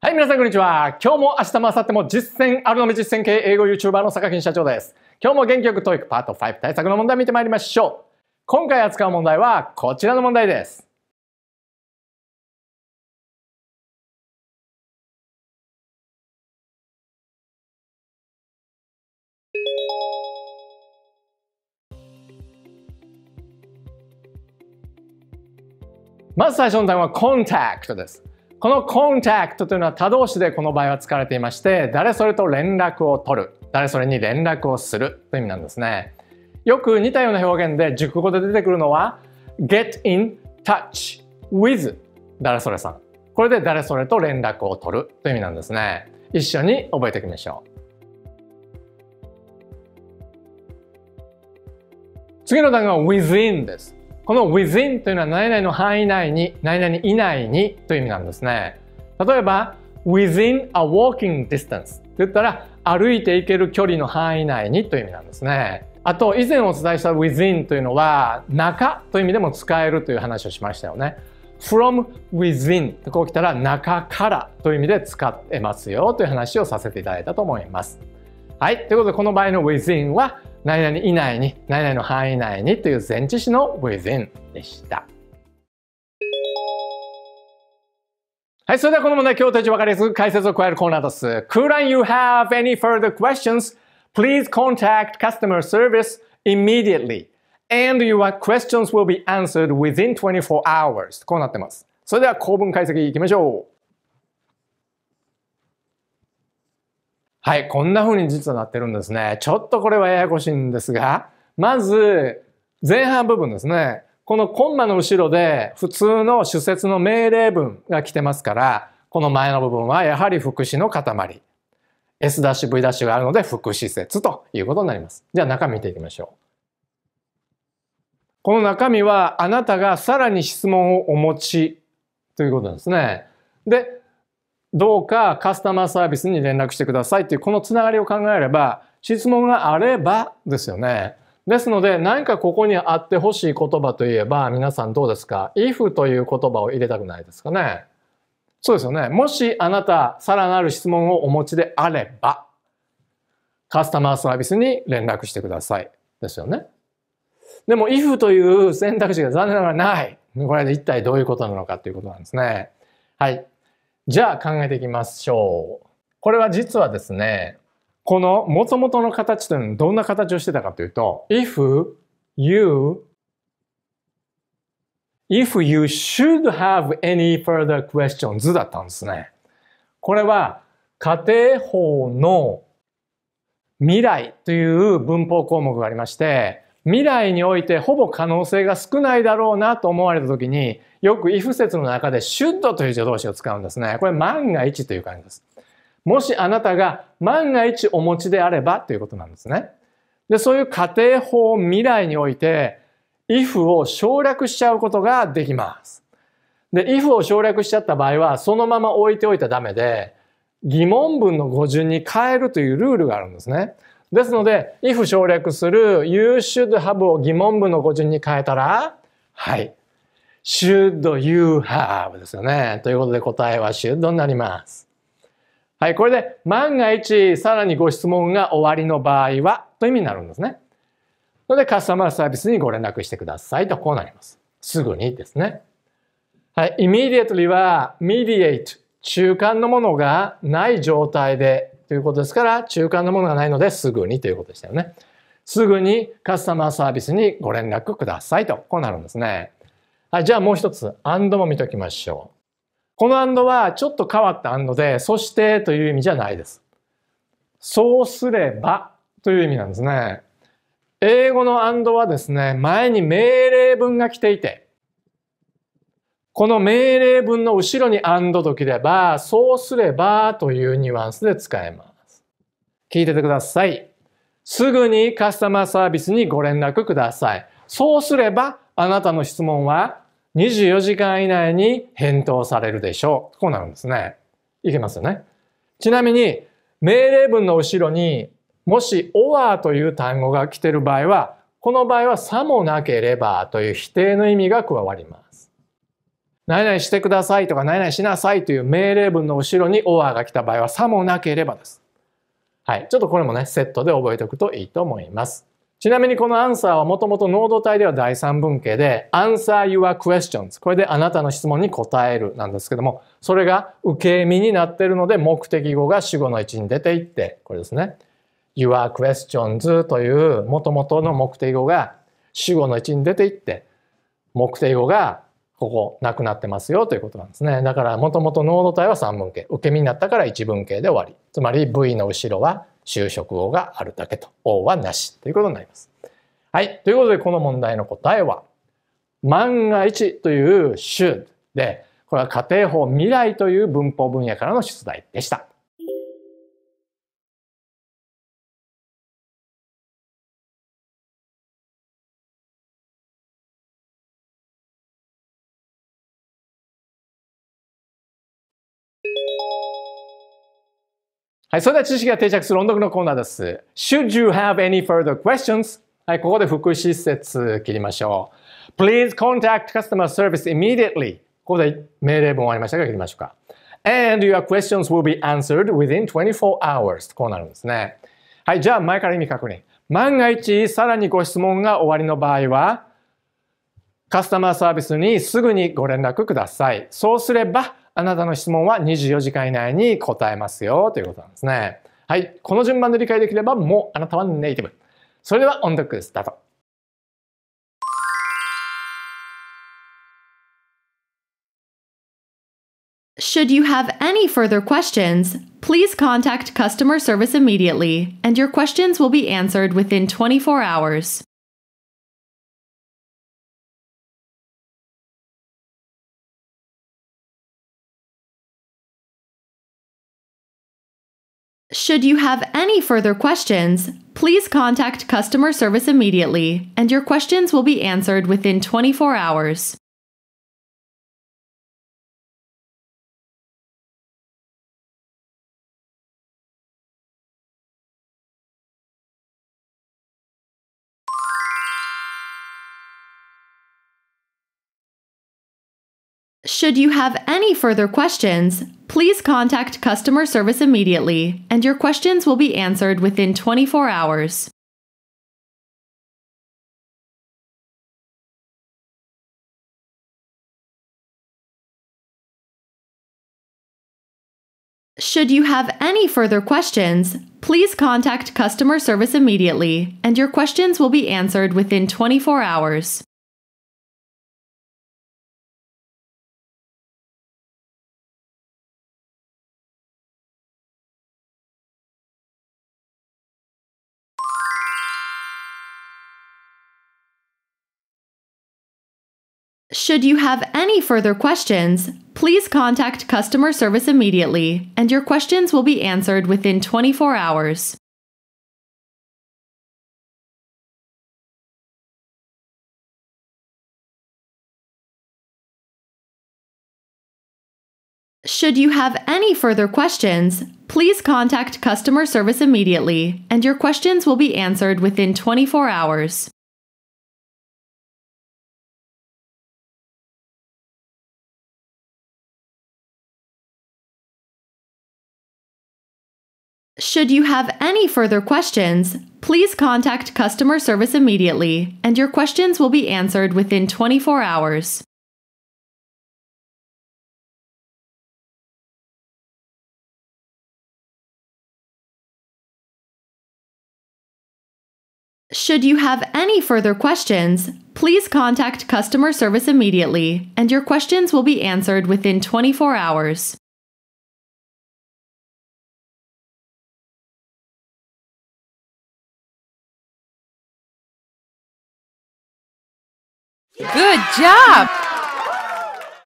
はい、皆さんこんにちは。今日も明日も明後日も実践あるのみ実践系英語 YouTuber の坂木社長です。今日も元気よくトイックパート5対策の問題見てまいりましょう。今回扱う問題はこちらの問題です。まず最初の単語はコンタクトです。このコンタクトというのは他動詞でこの場合は使われていまして、誰それと連絡を取る、誰それに連絡をするという意味なんですね。よく似たような表現で熟語で出てくるのは get in touch with 誰それさん。これで誰それと連絡を取るという意味なんですね。一緒に覚えていきましょう。次の単語は within です。この within というのは何々の範囲内に、何々以内にという意味なんですね。例えば、within a walking distance って言ったら、歩いていける距離の範囲内にという意味なんですね。あと、以前お伝えした within というのは、中という意味でも使えるという話をしましたよね。from within とこう来たら中からという意味で使えますよという話をさせていただいたと思います。はい。ということで、この場合の within は何々以内に、何々の範囲内にという前置詞の within でした。はい、それではこの問題、今日と一分かりやすく解説を加えるコーナーです。Couldn't you have any further questions? Please contact customer service immediately. And your questions will be answered within 24 hours. こうなってます。それでは構文解析いきましょう。はい、こんな風に実はなってるんですね。ちょっとこれはややこしいんですが、まず、前半部分ですね。このコンマの後ろで普通の主節の命令文が来てますから、この前の部分はやはり副詞の塊。S V があるので副詞節ということになります。じゃあ中身見ていきましょう。この中身はあなたがさらに質問をお持ちということなんですね。で、どうかカスタマーサービスに連絡してくださいっていうこのつながりを考えれば質問があればですよね。ですので何かここにあってほしい言葉といえば皆さんどうですか ?if という言葉を入れたくないですかね。そうですよね。もしあなたさらなる質問をお持ちであればカスタマーサービスに連絡してください。ですよね。でも if という選択肢が残念ながらない。これで一体どういうことなのかということなんですね。はい。じゃあ考えていきましょう。これは実はですね、この元々の形というのはどんな形をしてたかというと、if you if you should have any further questions だったんですね。これは家庭法の未来という文法項目がありまして、未来においてほぼ可能性が少ないだろうなと思われた時によく if 説の中で should という助動詞を使うんですね。これ万が一という感じです。もしあなたが万が一お持ちであればということなんですね。で、そういう仮定法未来において if を省略しちゃうことができます。で、if を省略しちゃった場合はそのまま置いておいたらダメで疑問文の語順に変えるというルールがあるんですね。ですので、if 省略する you should have を疑問文の語順に変えたら、はい。should you have ですよね。ということで答えは should になります。はい。これで万が一さらにご質問が終わりの場合はという意味になるんですね。のでカスタマーサービスにご連絡してくださいとこうなります。すぐにですね。はい。immediately は mediate 中間のものがない状態でということですから、中間のものがないのですぐにということでしたよね。すぐにカスタマーサービスにご連絡くださいと、こうなるんですね。はい、じゃあもう一つ、and も見ときましょう。このアンドはちょっと変わった and で、そしてという意味じゃないです。そうすればという意味なんですね。英語のアンドはですね、前に命令文が来ていて、この命令文の後ろに and ときれば、そうすればというニュアンスで使えます。聞いててください。すぐにカスタマーサービスにご連絡ください。そうすれば、あなたの質問は24時間以内に返答されるでしょう。こうなるんですね。いけますよね。ちなみに、命令文の後ろに、もし or という単語が来ている場合は、この場合はさもなければという否定の意味が加わります。何々してくださいとか何々しなさいという命令文の後ろに or が来た場合はさもなければです。はい。ちょっとこれもね、セットで覚えておくといいと思います。ちなみにこのアンサーはもともと濃度体では第三文型で answer your questions これであなたの質問に答えるなんですけどもそれが受け身になっているので目的語が主語の位置に出ていってこれですね your questions というもともとの目的語が主語の位置に出ていって目的語がここなくなってますよということなんですね。だからもともと濃度体は3分形受け身になったから1分形で終わりつまり V の後ろは就職語があるだけと O はなしということになります。はい。ということでこの問題の答えは万が一という should でこれは仮定法未来という文法分野からの出題でした。はい、それでは知識が定着する音読のコーナーです。Should you have any further questions? はい、ここで福祉施設切りましょう。Please contact customer service immediately. ここで命令文ありましたが切りましょうか。And your questions will be answered within 24 hours. こうなるんですね。はい、じゃあ前から意味確認。万が一、さらにご質問が終わりの場合は、カスタマーサービスにすぐにご連絡ください。そうすれば、あなたの質問は24時間以内に答えますよということなんですね。はい。この順番で理解できれば、もうあなたはネイティブ。それでは、音読スタート。Should you have any further questions, please contact customer service immediately, and your questions will be answered within 24 hours. Should you have any further questions, please contact customer service immediately and your questions will be answered within 24 hours. Should you have any further questions, Please contact customer service immediately, and your questions will be answered within 24 hours. Should you have any further questions, please contact customer service immediately, and your questions will be answered within 24 hours. Should you have any further questions, please contact customer service immediately and your questions will be answered within 24 hours. Should you have any further questions, please contact customer service immediately and your questions will be answered within 24 hours. Should you have any further questions, please contact customer service immediately and your questions will be answered within 24 hours. Should you have any further questions, please contact customer service immediately and your questions will be answered within 24 hours. job.